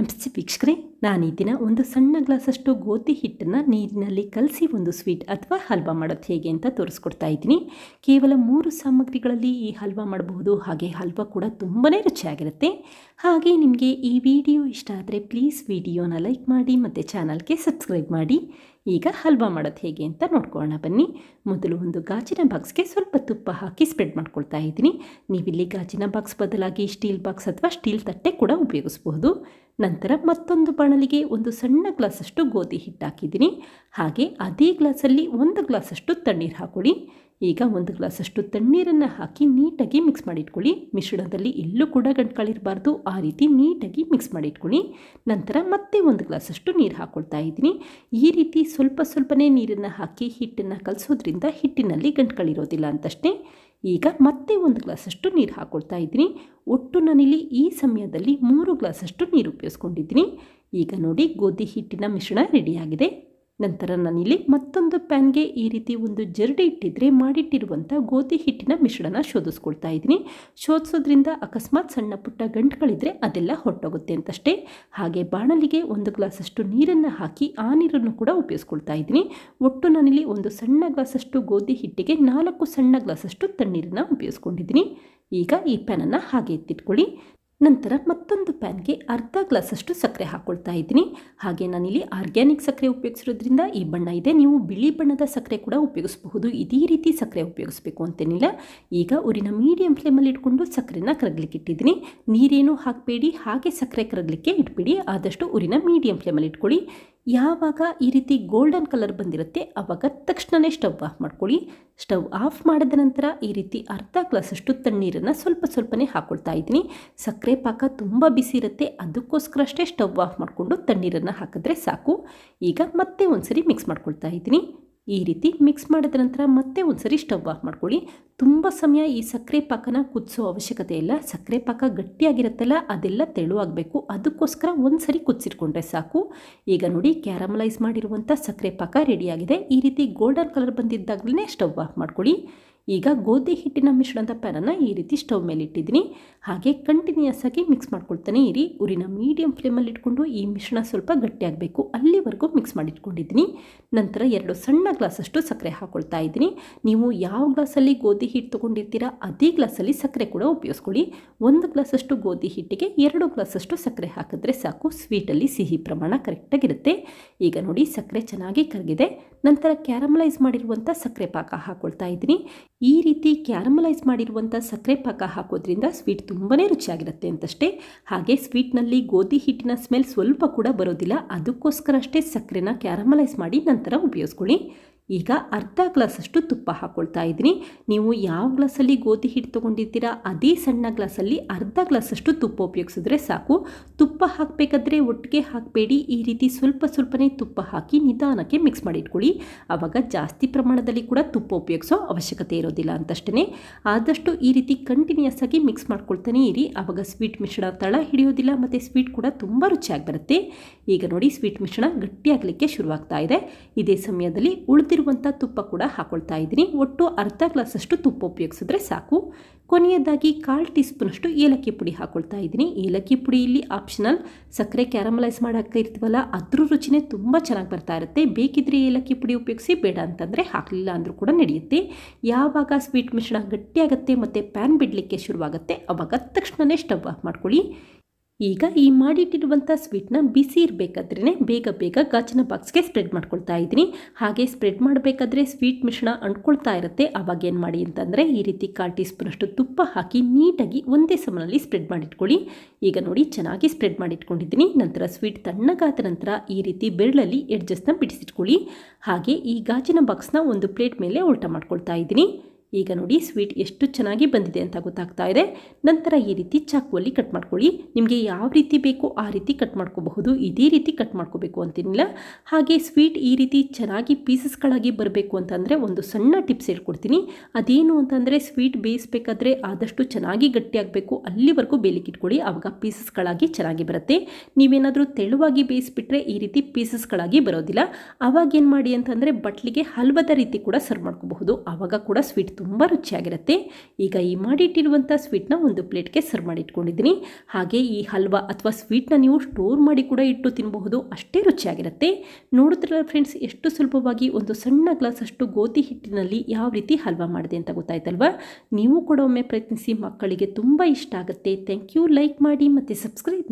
ನಮಸ್ತೆ ವೀಕ್ಷಕರೇ ನಾನು ಈ ದಿನ ಒಂದು ಸಣ್ಣ ಗ್ಲಾಸಷ್ಟು ಗೋಧಿ ಹಿಟ್ಟನ್ನು ನೀರಿನಲ್ಲಿ ಕಲಸಿ ಒಂದು ಸ್ವೀಟ್ ಅಥವಾ ಹಲ್ವಾ ಮಾಡೋದು ಹೇಗೆ ಅಂತ ತೋರಿಸ್ಕೊಡ್ತಾ ಇದ್ದೀನಿ ಕೇವಲ ಮೂರು ಸಾಮಗ್ರಿಗಳಲ್ಲಿ ಈ ಹಲ್ವಾ ಮಾಡಬಹುದು ಹಾಗೆ ಹಲ್ವಾ ಕೂಡ ತುಂಬಾ ರುಚಿಯಾಗಿರುತ್ತೆ ಹಾಗೆ ನಿಮಗೆ ಈ ವಿಡಿಯೋ ಇಷ್ಟ ಆದರೆ ಪ್ಲೀಸ್ ವಿಡಿಯೋನ ಲೈಕ್ ಮಾಡಿ ಮತ್ತು ಚಾನಲ್ಗೆ ಸಬ್ಸ್ಕ್ರೈಬ್ ಮಾಡಿ ಈಗ ಹಲ್ವಾ ಮಾಡೋದು ಹೇಗೆ ಅಂತ ನೋಡ್ಕೊಳ್ಳೋಣ ಬನ್ನಿ ಮೊದಲು ಒಂದು ಗಾಜಿನ ಬಾಕ್ಸ್ಗೆ ಸ್ವಲ್ಪ ತುಪ್ಪ ಹಾಕಿ ಸ್ಪ್ರೆಡ್ ಮಾಡ್ಕೊಳ್ತಾ ಇದ್ದೀನಿ ನೀವಿಲ್ಲಿ ಗಾಜಿನ ಬಾಕ್ಸ್ ಬದಲಾಗಿ ಸ್ಟೀಲ್ ಬಾಕ್ಸ್ ಅಥವಾ ಸ್ಟೀಲ್ ತಟ್ಟೆ ಕೂಡ ಉಪಯೋಗಿಸ್ಬೋದು ನಂತರ ಮತ್ತೊಂದು ಬಾಣಲಿಗೆ ಒಂದು ಸಣ್ಣ ಗ್ಲಾಸಷ್ಟು ಗೋಧಿ ಹಿಟ್ಟು ಹಾಕಿದ್ದೀನಿ ಹಾಗೆ ಅದೇ ಗ್ಲಾಸಲ್ಲಿ ಒಂದು ಗ್ಲಾಸಷ್ಟು ತಣ್ಣೀರು ಹಾಕೊಳ್ಳಿ ಈಗ ಒಂದು ಗ್ಲಾಸಷ್ಟು ತಣ್ಣೀರನ್ನು ಹಾಕಿ ನೀಟಾಗಿ ಮಿಕ್ಸ್ ಮಾಡಿಟ್ಕೊಳ್ಳಿ ಮಿಶ್ರಣದಲ್ಲಿ ಎಲ್ಲೂ ಕೂಡ ಗಂಟ್ಗಳಿರಬಾರ್ದು ಆ ರೀತಿ ನೀಟಾಗಿ ಮಿಕ್ಸ್ ಮಾಡಿಟ್ಕೊಳ್ಳಿ ನಂತರ ಮತ್ತೆ ಒಂದು ಗ್ಲಾಸಷ್ಟು ನೀರು ಹಾಕ್ಕೊಳ್ತಾ ಇದ್ದೀನಿ ಈ ರೀತಿ ಸ್ವಲ್ಪ ಸ್ವಲ್ಪನೇ ನೀರನ್ನು ಹಾಕಿ ಹಿಟ್ಟನ್ನು ಕಲಸೋದ್ರಿಂದ ಹಿಟ್ಟಿನಲ್ಲಿ ಗಂಟ್ಗಳಿರೋದಿಲ್ಲ ಅಂತಷ್ಟೇ ಈಗ ಮತ್ತೆ ಒಂದು ಗ್ಲಾಸಷ್ಟು ನೀರು ಹಾಕ್ಕೊಳ್ತಾ ಇದ್ದೀನಿ ಒಟ್ಟು ನಾನಿಲ್ಲಿ ಈ ಸಮಯದಲ್ಲಿ ಮೂರು ಗ್ಲಾಸಷ್ಟು ನೀರು ಉಪಯೋಗಿಸ್ಕೊಂಡಿದ್ದೀನಿ ಈಗ ನೋಡಿ ಗೋಧಿ ಹಿಟ್ಟಿನ ಮಿಶ್ರಣ ರೆಡಿಯಾಗಿದೆ ನಂತರ ನಾನಿಲ್ಲಿ ಮತ್ತೊಂದು ಪ್ಯಾನ್ಗೆ ಈ ರೀತಿ ಒಂದು ಜರಡಿ ಇಟ್ಟಿದ್ರೆ ಮಾಡಿಟ್ಟಿರುವಂಥ ಗೋಧಿ ಹಿಟ್ಟಿನ ಮಿಶ್ರಣ ಶೋಧಿಸ್ಕೊಳ್ತಾ ಇದ್ದೀನಿ ಶೋಧಿಸೋದ್ರಿಂದ ಅಕಸ್ಮಾತ್ ಸಣ್ಣ ಪುಟ್ಟ ಗಂಟುಗಳಿದ್ರೆ ಅದೆಲ್ಲ ಹೊಟ್ಟೋಗುತ್ತೆ ಅಂತಷ್ಟೇ ಹಾಗೆ ಬಾಣಲಿಗೆ ಒಂದು ಗ್ಲಾಸಷ್ಟು ನೀರನ್ನು ಹಾಕಿ ಆ ನೀರನ್ನು ಕೂಡ ಉಪಯೋಗಿಸ್ಕೊಳ್ತಾ ಇದ್ದೀನಿ ಒಟ್ಟು ನಾನಿಲ್ಲಿ ಒಂದು ಸಣ್ಣ ಗ್ಲಾಸಷ್ಟು ಗೋಧಿ ಹಿಟ್ಟಿಗೆ ನಾಲ್ಕು ಸಣ್ಣ ಗ್ಲಾಸಷ್ಟು ತಣ್ಣೀರನ್ನು ಉಪಯೋಗಿಸ್ಕೊಂಡಿದ್ದೀನಿ ಈಗ ಈ ಪ್ಯಾನನ್ನು ಹಾಗೆ ಎತ್ತಿಟ್ಕೊಳ್ಳಿ ನಂತರ ಮತ್ತೊಂದು ಪ್ಯಾನ್ಗೆ ಅರ್ಧ ಗ್ಲಾಸಷ್ಟು ಸಕ್ಕರೆ ಹಾಕ್ಕೊಳ್ತಾ ಇದ್ದೀನಿ ಹಾಗೆ ನಾನಿಲ್ಲಿ ಆರ್ಗ್ಯಾನಿಕ್ ಸಕ್ಕರೆ ಉಪಯೋಗಿಸಿರೋದ್ರಿಂದ ಈ ಬಣ್ಣ ಇದೆ ನೀವು ಬಿಳಿ ಬಣ್ಣದ ಸಕ್ಕರೆ ಕೂಡ ಉಪಯೋಗಿಸಬಹುದು ಇದೇ ರೀತಿ ಸಕ್ಕರೆ ಉಪಯೋಗಿಸಬೇಕು ಅಂತೇನಿಲ್ಲ ಈಗ ಊರಿನ ಮೀಡಿಯಂ ಫ್ಲೇಮಲ್ಲಿ ಇಟ್ಕೊಂಡು ಸಕ್ಕರೆನ ಕರಗಲಿಕ್ಕೆ ಇಟ್ಟಿದ್ದೀನಿ ನೀರೇನು ಹಾಕಬೇಡಿ ಹಾಗೆ ಸಕ್ಕರೆ ಕರಗಲಿಕ್ಕೆ ಇಟ್ಬಿಡಿ ಆದಷ್ಟು ಊರಿನ ಮೀಡಿಯಂ ಫ್ಲೇಮಲ್ಲಿ ಇಟ್ಕೊಳ್ಳಿ ಯಾವಾಗ ಈ ರೀತಿ ಗೋಲ್ಡನ್ ಕಲರ್ ಬಂದಿರುತ್ತೆ ಆವಾಗ ತಕ್ಷಣವೇ ಸ್ಟವ್ ಆಫ್ ಮಾಡ್ಕೊಳ್ಳಿ ಸ್ಟವ್ ಆಫ್ ಮಾಡಿದ ನಂತರ ಈ ರೀತಿ ಅರ್ಧ ಗ್ಲಾಸಷ್ಟು ತಣ್ಣೀರನ್ನು ಸ್ವಲ್ಪ ಸ್ವಲ್ಪನೇ ಹಾಕ್ಕೊಳ್ತಾ ಇದ್ದೀನಿ ಸಕ್ಕರೆ ಪಾಕ ತುಂಬ ಬಿಸಿ ಇರುತ್ತೆ ಅದಕ್ಕೋಸ್ಕರ ಅಷ್ಟೇ ಸ್ಟವ್ ಆಫ್ ಮಾಡಿಕೊಂಡು ತಣ್ಣೀರನ್ನು ಹಾಕಿದ್ರೆ ಸಾಕು ಈಗ ಮತ್ತೆ ಸರಿ ಮಿಕ್ಸ್ ಮಾಡ್ಕೊಳ್ತಾ ಇದ್ದೀನಿ ಈ ರೀತಿ ಮಿಕ್ಸ್ ಮಾಡಿದ ನಂತರ ಮತ್ತೆ ಒಂದು ಸರಿ ಸ್ಟವ್ ಆಫ್ ಮಾಡ್ಕೊಳ್ಳಿ ತುಂಬ ಸಮಯ ಈ ಸಕ್ಕರೆ ಪಾಕನ ಕುದಿಸೋ ಅವಶ್ಯಕತೆ ಇಲ್ಲ ಸಕ್ಕರೆ ಪಾಕ ಗಟ್ಟಿಯಾಗಿರುತ್ತಲ್ಲ ಅದೆಲ್ಲ ತೆಳುವಾಗಬೇಕು ಅದಕ್ಕೋಸ್ಕರ ಒಂದು ಸರಿ ಕುದಿಸಿಟ್ಕೊಂಡ್ರೆ ಸಾಕು ಈಗ ನೋಡಿ ಕ್ಯಾರಮಲೈಸ್ ಮಾಡಿರುವಂಥ ಸಕ್ಕರೆ ಪಾಕ ರೆಡಿಯಾಗಿದೆ ಈ ರೀತಿ ಗೋಲ್ಡನ್ ಕಲರ್ ಬಂದಿದ್ದಾಗಲೇ ಸ್ಟವ್ ಆಫ್ ಮಾಡ್ಕೊಳ್ಳಿ ಈಗ ಗೋಧಿ ಹಿಟ್ಟಿನ ಮಿಶ್ರಣದ ಪ್ಯಾನನ್ನು ಈ ರೀತಿ ಸ್ಟವ್ ಮೇಲೆ ಇಟ್ಟಿದ್ದೀನಿ ಹಾಗೆ ಕಂಟಿನ್ಯೂಸ್ ಆಗಿ ಮಿಕ್ಸ್ ಮಾಡ್ಕೊಳ್ತಾನೆ ಇರಿ ಉರಿನ ಮೀಡಿಯಂ ಫ್ಲೇಮಲ್ಲಿ ಇಟ್ಕೊಂಡು ಈ ಮಿಶ್ರಣ ಸ್ವಲ್ಪ ಗಟ್ಟಿಯಾಗಬೇಕು ಅಲ್ಲಿವರೆಗೂ ಮಿಕ್ಸ್ ಮಾಡಿಟ್ಕೊಂಡಿದ್ದೀನಿ ನಂತರ ಎರಡು ಸಣ್ಣ ಗ್ಲಾಸಷ್ಟು ಸಕ್ಕರೆ ಹಾಕೊಳ್ತಾ ಇದ್ದೀನಿ ನೀವು ಯಾವ ಗ್ಲಾಸಲ್ಲಿ ಗೋಧಿ ಹಿಟ್ಟು ತೊಗೊಂಡಿರ್ತೀರಾ ಅದೇ ಗ್ಲಾಸಲ್ಲಿ ಸಕ್ಕರೆ ಕೂಡ ಉಪಯೋಗಿಸ್ಕೊಳ್ಳಿ ಒಂದು ಗ್ಲಾಸಷ್ಟು ಗೋಧಿ ಹಿಟ್ಟಿಗೆ ಎರಡು ಗ್ಲಾಸಷ್ಟು ಸಕ್ಕರೆ ಹಾಕಿದ್ರೆ ಸಾಕು ಸ್ವೀಟಲ್ಲಿ ಸಿಹಿ ಪ್ರಮಾಣ ಕರೆಕ್ಟಾಗಿರುತ್ತೆ ಈಗ ನೋಡಿ ಸಕ್ಕರೆ ಚೆನ್ನಾಗಿ ಕರಗಿದೆ ನಂತರ ಕ್ಯಾರಮಲೈಸ್ ಮಾಡಿರುವಂಥ ಸಕ್ಕರೆ ಪಾಕ ಹಾಕ್ಕೊಳ್ತಾ ಇದ್ದೀನಿ ಈ ರೀತಿ ಕ್ಯಾರಮಲೈಸ್ ಮಾಡಿರುವಂಥ ಸಕ್ಕರೆ ಪಾಕ ಹಾಕೋದ್ರಿಂದ ಸ್ವೀಟ್ ತುಂಬಾ ರುಚಿಯಾಗಿರುತ್ತೆ ಅಂತಷ್ಟೇ ಹಾಗೆ ಸ್ವೀಟ್ನಲ್ಲಿ ಗೋಧಿ ಹಿಟ್ಟಿನ ಸ್ಮೆಲ್ ಸ್ವಲ್ಪ ಕೂಡ ಬರೋದಿಲ್ಲ ಅದಕ್ಕೋಸ್ಕರ ಅಷ್ಟೇ ಸಕ್ಕರೆನ ಕ್ಯಾರಮಲೈಸ್ ಮಾಡಿ ನಂತರ ಉಪಯೋಗಿಸ್ಕೊಳ್ಳಿ ಈಗ ಅರ್ಧ ಗ್ಲಾಸಷ್ಟು ತುಪ್ಪ ಹಾಕ್ಕೊಳ್ತಾ ಇದ್ದೀನಿ ನೀವು ಯಾವ ಗ್ಲಾಸಲ್ಲಿ ಗೋಧಿ ಹಿಟ್ಟು ತೊಗೊಂಡಿರ್ತೀರಾ ಅದೇ ಸಣ್ಣ ಗ್ಲಾಸಲ್ಲಿ ಅರ್ಧ ಗ್ಲಾಸಷ್ಟು ತುಪ್ಪ ಉಪಯೋಗಿಸಿದ್ರೆ ಸಾಕು ತುಪ್ಪ ಹಾಕಬೇಕಾದ್ರೆ ಒಟ್ಟಿಗೆ ಹಾಕಬೇಡಿ ಈ ರೀತಿ ಸ್ವಲ್ಪ ಸ್ವಲ್ಪನೇ ತುಪ್ಪ ಹಾಕಿ ನಿಧಾನಕ್ಕೆ ಮಿಕ್ಸ್ ಮಾಡಿಟ್ಕೊಳ್ಳಿ ಆವಾಗ ಜಾಸ್ತಿ ಪ್ರಮಾಣದಲ್ಲಿ ಕೂಡ ತುಪ್ಪ ಉಪಯೋಗಿಸೋ ಅವಶ್ಯಕತೆ ಇರೋದಿಲ್ಲ ಅಂತಷ್ಟೇ ಆದಷ್ಟು ಈ ರೀತಿ ಕಂಟಿನ್ಯೂಸ್ ಆಗಿ ಮಿಕ್ಸ್ ಮಾಡ್ಕೊಳ್ತಾನೆ ಇರಿ ಆವಾಗ ಸ್ವೀಟ್ ಮಿಶ್ರಣ ತಳ ಹಿಡಿಯೋದಿಲ್ಲ ಮತ್ತು ಸ್ವೀಟ್ ಕೂಡ ತುಂಬ ರುಚಿಯಾಗಿ ಬರುತ್ತೆ ಈಗ ನೋಡಿ ಸ್ವೀಟ್ ಮಿಶ್ರಣ ಗಟ್ಟಿಯಾಗಲಿಕ್ಕೆ ಶುರುವಾಗ್ತಾ ಇದೆ ಇದೇ ಸಮಯದಲ್ಲಿ ಉಳಿದಿರೋ ಉಳಿದಿರುವಂಥ ತುಪ್ಪ ಕೂಡ ಹಾಕೊಳ್ತಾ ಇದ್ದೀನಿ ಒಟ್ಟು ಅರ್ಧ ಗ್ಲಾಸಷ್ಟು ತುಪ್ಪ ಉಪಯೋಗಿಸಿದ್ರೆ ಸಾಕು ಕೊನೆಯದಾಗಿ ಕಾಲು ಟೀ ಸ್ಪೂನಷ್ಟು ಏಲಕ್ಕಿ ಪುಡಿ ಹಾಕೊಳ್ತಾ ಇದ್ದೀನಿ ಏಲಕ್ಕಿ ಪುಡಿ ಇಲ್ಲಿ ಆಪ್ಷನಲ್ ಸಕ್ಕರೆ ಕ್ಯಾರಮಲೈಸ್ ಮಾಡಾಕ ಇರ್ತೀವಲ್ಲ ಅದ್ರ ರುಚಿನೇ ತುಂಬ ಚೆನ್ನಾಗಿ ಬರ್ತಾ ಇರುತ್ತೆ ಬೇಕಿದ್ರೆ ಏಲಕ್ಕಿ ಪುಡಿ ಉಪಯೋಗಿಸಿ ಬೇಡ ಅಂತಂದರೆ ಹಾಕಲಿಲ್ಲ ಅಂದರೂ ಕೂಡ ನಡೆಯುತ್ತೆ ಯಾವಾಗ ಸ್ವೀಟ್ ಮಿಶ್ರಣ ಗಟ್ಟಿಯಾಗುತ್ತೆ ಮತ್ತು ಪ್ಯಾನ್ ಬಿಡಲಿಕ್ಕೆ ಶುರುವಾಗುತ್ತೆ ಅವಾಗ ತಕ್ಷಣವೇ ಸ್ಟವ್ ಆಫ್ ಮಾಡ್ಕೊಳ್ಳಿ ಈಗ ಈ ಮಾಡಿಟ್ಟಿರುವಂಥ ಸ್ವೀಟ್ನ ಬಿಸಿ ಇರಬೇಕಾದ್ರೇ ಬೇಗ ಬೇಗ ಗಾಜಿನ ಬಾಕ್ಸ್ಗೆ ಸ್ಪ್ರೆಡ್ ಮಾಡ್ಕೊಳ್ತಾ ಇದ್ದೀನಿ ಹಾಗೆ ಸ್ಪ್ರೆಡ್ ಮಾಡಬೇಕಾದ್ರೆ ಸ್ವೀಟ್ ಮಿಶ್ರಣ ಅಂಟ್ಕೊಳ್ತಾ ಇರುತ್ತೆ ಆವಾಗ ಏನು ಮಾಡಿ ಅಂತಂದರೆ ಈ ರೀತಿ ಕಾಲು ಟೀ ಸ್ಪೂನಷ್ಟು ತುಪ್ಪ ಹಾಕಿ ನೀಟಾಗಿ ಒಂದೇ ಸಮನಲ್ಲಿ ಸ್ಪ್ರೆಡ್ ಮಾಡಿಟ್ಕೊಳ್ಳಿ ಈಗ ನೋಡಿ ಚೆನ್ನಾಗಿ ಸ್ಪ್ರೆಡ್ ಮಾಡಿಟ್ಕೊಂಡಿದ್ದೀನಿ ನಂತರ ಸ್ವೀಟ್ ತಣ್ಣಗಾದ ನಂತರ ಈ ರೀತಿ ಬೆರಳಲ್ಲಿ ಎಡ್ಜಸ್ಟ್ನ ಬಿಡಿಸಿಟ್ಕೊಳ್ಳಿ ಹಾಗೆ ಈ ಗಾಜಿನ ಬಾಕ್ಸ್ನ ಒಂದು ಪ್ಲೇಟ್ ಮೇಲೆ ಉಲ್ಟ ಮಾಡ್ಕೊಳ್ತಾ ಇದ್ದೀನಿ ಈಗ ನೋಡಿ ಸ್ವೀಟ್ ಎಷ್ಟು ಚೆನ್ನಾಗಿ ಬಂದಿದೆ ಅಂತ ಗೊತ್ತಾಗ್ತಾ ಇದೆ ನಂತರ ಈ ರೀತಿ ಚಾಕುವಲ್ಲಿ ಕಟ್ ಮಾಡ್ಕೊಳ್ಳಿ ನಿಮಗೆ ಯಾವ ರೀತಿ ಬೇಕೋ ಆ ರೀತಿ ಕಟ್ ಮಾಡ್ಕೋಬಹುದು ಇದೇ ರೀತಿ ಕಟ್ ಮಾಡ್ಕೋಬೇಕು ಅಂತಿರಲಿಲ್ಲ ಹಾಗೆ ಸ್ವೀಟ್ ಈ ರೀತಿ ಚೆನ್ನಾಗಿ ಪೀಸಸ್ಗಳಾಗಿ ಬರಬೇಕು ಅಂತಂದರೆ ಒಂದು ಸಣ್ಣ ಟಿಪ್ಸ್ ಹೇಳ್ಕೊಡ್ತೀನಿ ಅದೇನು ಅಂತಂದರೆ ಸ್ವೀಟ್ ಬೇಯಿಸ್ಬೇಕಾದ್ರೆ ಆದಷ್ಟು ಚೆನ್ನಾಗಿ ಗಟ್ಟಿಯಾಗಬೇಕು ಅಲ್ಲಿವರೆಗೂ ಇಟ್ಕೊಳ್ಳಿ ಆವಾಗ ಪೀಸಸ್ಗಳಾಗಿ ಚೆನ್ನಾಗಿ ಬರುತ್ತೆ ನೀವೇನಾದರೂ ತೆಳುವಾಗಿ ಬೇಯಿಸಿಬಿಟ್ರೆ ಈ ರೀತಿ ಪೀಸಸ್ಗಳಾಗಿ ಬರೋದಿಲ್ಲ ಆವಾಗೇನು ಮಾಡಿ ಅಂತಂದರೆ ಬಟ್ಲಿಗೆ ಹಲ್ವದ ರೀತಿ ಕೂಡ ಸರ್ವ್ ಮಾಡ್ಕೋಬಹುದು ಆವಾಗ ಕೂಡ ಸ್ವೀಟ್ ತುಂಬ ರುಚಿಯಾಗಿರುತ್ತೆ ಈಗ ಈ ಮಾಡಿಟ್ಟಿರುವಂಥ ಸ್ವೀಟ್ನ ಒಂದು ಪ್ಲೇಟ್ಗೆ ಸರ್ವ್ ಮಾಡಿಟ್ಕೊಂಡಿದ್ದೀನಿ ಹಾಗೆ ಈ ಹಲ್ವಾ ಅಥವಾ ಸ್ವೀಟ್ನ ನೀವು ಸ್ಟೋರ್ ಮಾಡಿ ಕೂಡ ಇಟ್ಟು ತಿನ್ನಬಹುದು ಅಷ್ಟೇ ರುಚಿಯಾಗಿರುತ್ತೆ ನೋಡಿದ್ರಲ್ಲ ಫ್ರೆಂಡ್ಸ್ ಎಷ್ಟು ಸುಲಭವಾಗಿ ಒಂದು ಸಣ್ಣ ಗ್ಲಾಸ್ ಅಷ್ಟು ಗೋಧಿ ಹಿಟ್ಟಿನಲ್ಲಿ ಯಾವ ರೀತಿ ಹಲ್ವಾ ಮಾಡಿದೆ ಅಂತ ಗೊತ್ತಾಯ್ತಲ್ವ ನೀವು ಕೂಡ ಒಮ್ಮೆ ಪ್ರಯತ್ನಿಸಿ ಮಕ್ಕಳಿಗೆ ತುಂಬ ಇಷ್ಟ ಆಗುತ್ತೆ ಥ್ಯಾಂಕ್ ಯು ಲೈಕ್ ಮಾಡಿ ಮತ್ತು ಸಬ್ಸ್ಕ್ರೈಬ್ ಮಾಡಿ